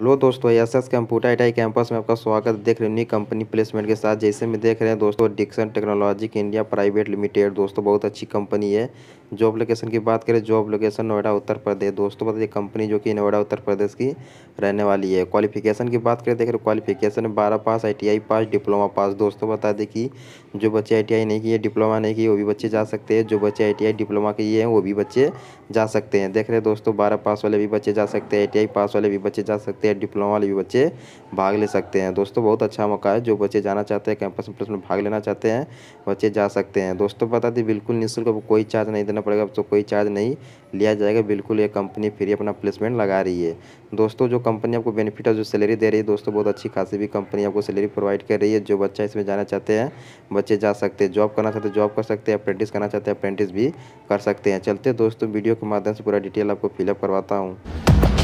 hello दोस्तों S S computer I campus में आपका स्वागत देख रहे न्यू कंपनी प्लेसमेंट के साथ जैसे में देख रहे हैं दोस्तों Dixon technology India private limited दोस्तों बहुत अच्छी कंपनी है जॉब लोकेशन की बात करें जॉब लोकेशन नोएडा उत्तर प्रदेश दोस्तों बता दें कंपनी जो कि नोएडा उत्तर प्रदेश की रहने वाली है क्वालिफिकेशन की बात करें देख रहे क्वालिफिकेशन बारह पास आई पास डिप्लोमा पास दोस्तों बता दें कि जो बच्चे आई नहीं किए डिप्लोमा नहीं किए वो भी बच्चे जा सकते हैं जो बच्चे आई डिप्लोमा किए हैं वो भी बच्चे जा सकते हैं देख रहे दोस्तों बारह पास वाले भी बच्चे जा सकते हैं आई पास वाले भी बच्चे जा सकते हैं हैं डिप्लोमा वाले भी बच्चे भाग ले सकते हैं दोस्तों बहुत अच्छा मौका है जो बच्चे जाना चाहते हैं कैंपस प्लस में भाग लेना चाहते हैं बच्चे जा सकते हैं दोस्तों बता दें बिल्कुल निःशुल्क कोई चार्ज नहीं देना पड़ेगा तो कोई चार्ज नहीं लिया जाएगा बिल्कुल ये कंपनी फ्री अपना प्लेसमेंट लगा रही है दोस्तों जो कंपनी आपको बेनिफिट और जो सैलरी दे रही है दोस्तों बहुत अच्छी खासी भी कंपनी आपको सैलरी प्रोवाइड कर रही है जो बच्चा इसमें जाना चाहते हैं बच्चे जा सकते हैं जॉब करना चाहते हैं जॉब कर सकते हैं अप्रेंटिस करना चाहते हैं अप्रेंटिस भी कर सकते हैं चलते दोस्तों वीडियो के माध्यम से पूरा डिटेल आपको फिलअप करवाता हूँ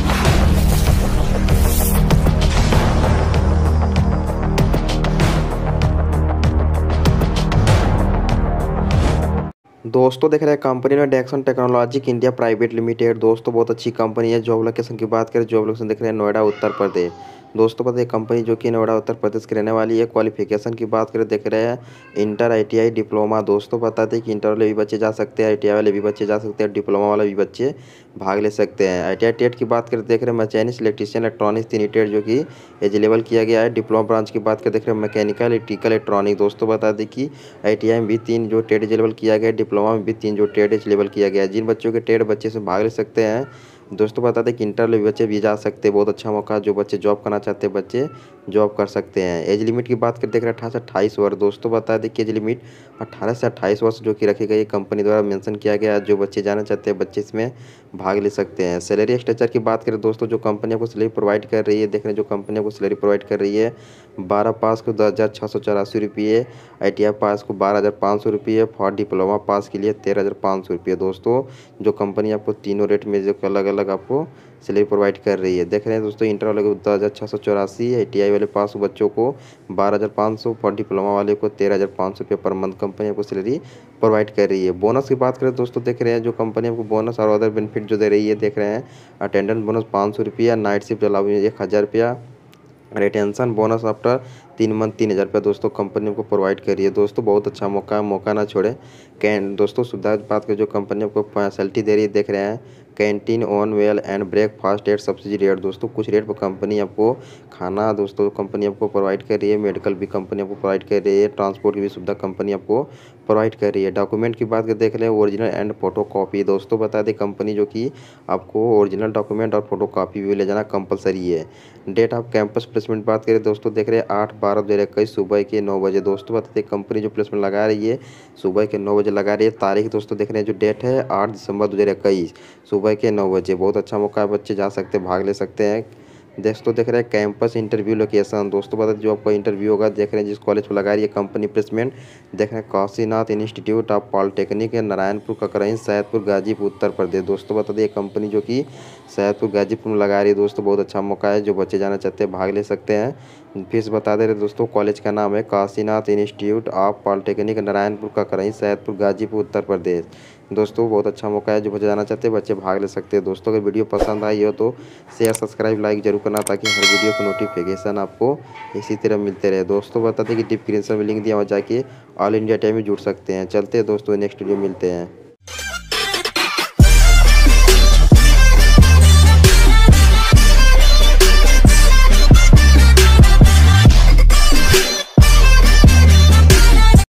दोस्तों देख रहे हैं कंपनी में Dixon technology India private limited दोस्तों बहुत अच्छी कंपनी है जॉब लोकेशन की बात करें जॉब लोकेशन देख रहे हैं नोएडा उत्तर प्रदेश दोस्तों पता है कंपनी जो कि नोएडा उत्तर प्रदेश की रहने वाली है क्वालिफिकेशन की बात करें देख रहे हैं इंटर आईटीआई डिप्लोमा दोस्तों बता दें कि इंटर वाले भी बच्चे जा सकते हैं आईटीआई वाले भी बच्चे जा सकते हैं डिप्लोमा वाले भी बच्चे भाग ले सकते हैं आई टी की बात करें देख रहे हैं मैकेनिक्स इलेक्ट्रीशियन इलेक्ट्रॉनिक्स तीन टेट जो कि एजिलेबल किया गया है डिप्लोमा ब्रांच की बात करें देख रहे हैं मैकेनिकल इलेक्ट्रिकल इलेक्ट्रॉनिक दोस्तों बता दें कि आई में भी तीन जो टेट एजिलेबल किया गया है डिप्लोमा में भी तीन जो टेट एजिलेबल किया गया है जिन बच्चों के टेट बच्चे से भाग ले सकते हैं दोस्तों बता दें कि इंटरव्यू बच्चे भी जा सकते हैं बहुत अच्छा मौका जो बच्चे जॉब करना चाहते हैं बच्चे जॉब कर सकते हैं एज लिमिट की बात कर देख रहे हैं अठारह से अट्ठाईस वर्ष दोस्तों बता दें कि एज लिमिट अट्ठारह से अट्ठाईस वर्ष जो कि रखी गई है कंपनी द्वारा मेंशन किया गया जो बच्चे जाना चाहते हैं बच्चे इसमें भाग ले सकते हैं सैलरी स्ट्रक्चर की बात करें दोस्तों जो कंपनी आपको सैलरी प्रोवाइड कर रही है देख रहे हैं जो कंपनी आपको सैलरी प्रोवाइड कर रही है बारह पास को दस हज़ार छः सौ चौरासी रुपये आई टी आई पास को बारह हज़ार पाँच सौ रुपये फॉर डिप्लोमा पास के लिए तेरह हज़ार पाँच सौ रुपये दोस्तों जो कंपनी आपको तीनों रेट में जो अलग अलग आपको सैलरी प्रोवाइड कर रही है देख रहे हैं दोस्तों इंटर वाले को दस हज़ार छः सौ चौरासी है आई वाले पास बच्चों को बारह हज़ार पाँच सौ और डिप्लोमा वाले को तेरह हज़ार पाँच सौ रुपये पर मंथ कंपनी आपको सैलरी प्रोवाइड कर रही है बोनस की बात करें दोस्तों देख रहे हैं जो कंपनी आपको बोनस और अदर बेनिफिट जो दे रही है देख रहे हैं अटेंडेंस बोनस पाँच सौ रुपया नाइट शिफ्ट अलाउ एक हज़ार रुपया रिटेंशन बोनस आफ्टर तीन मंथ तीन हज़ार रुपया दोस्तों कंपनी आपको प्रोवाइड कर रही है दोस्तों बहुत अच्छा मौका है मौका ना छोड़े कैन दोस्तों सुविधा बात कर जो कंपनी आपको फैसिलिटी दे रही है देख रहे हैं कैंटीन ऑन वेल and breakfast at subsidy rate दोस्तों कुछ रेट पर कंपनी आपको खाना दोस्तों कंपनी आपको प्रोवाइड कर रही है मेडिकल भी कंपनी आपको प्रोवाइड कर रही है ट्रांसपोर्ट की भी सुविधा कंपनी आपको प्रोवाइड कर रही है डॉक्यूमेंट की बात कर देख रहे हैं ओरिजिनल एंड फोटो कॉपी दोस्तों बता दें कंपनी जो कि आपको ओरिजिनल डॉक्यूमेंट और फोटो कॉपी भी ले जाना कंपलसरी है डेट ऑफ कैंपस प्लेसमेंट बात करें दोस्तों देख रहे हैं आठ बारह दो हज़ार इक्कीस सुबह के नौ बजे दोस्तों बताते कंपनी जो प्लेसमेंट लगा रही है सुबह के नौ बजे लगा रही है तारीख दोस्तों देख रहे हैं जो डेट है आठ दिसंबर दो हज़ार इक्कीस सुबह सुबह के नौ बजे बहुत अच्छा मौका है बच्चे जा सकते हैं भाग ले सकते हैं दोस्तों देख रहे हैं कैंपस इंटरव्यू लोकेशन दोस्तों बता जो आपका इंटरव्यू होगा देख रहे हैं जिस कॉलेज पर लगा रही है कंपनी प्लेसमेंट देख रहे हैं काशीनाथ इंस्टीट्यूट ऑफ पॉलिटेक्निक है नारायणपुर करें सैदपुर गाजीपुर उत्तर प्रदेश दोस्तों बता दें कंपनी जो कि सैदपुर गाजीपुर में लगा रही है दोस्तों बहुत अच्छा मौका है जो बच्चे जाना चाहते हैं भाग ले सकते हैं फिर से बता दे रहे दोस्तों कॉलेज का नाम है Kashinath institute of polytechnic Narayanpur करें सैदपुर गाजीपुर उत्तर प्रदेश दोस्तों बहुत अच्छा मौका है जो बच्चे जाना चाहते हैं बच्चे भाग ले सकते हैं दोस्तों अगर वीडियो पसंद आई हो तो शेयर सब्सक्राइब लाइक जरूर करना ताकि हर वीडियो का नोटिफिकेशन आपको इसी तरह मिलते रहे दोस्तों बताते हैं कि डिस्क्रिप्शन में लिंक दिया वहाँ जाके ऑल इंडिया टाइम में जुड़ सकते हैं चलते हैं दोस्तों नेक्स्ट वीडियो मिलते हैं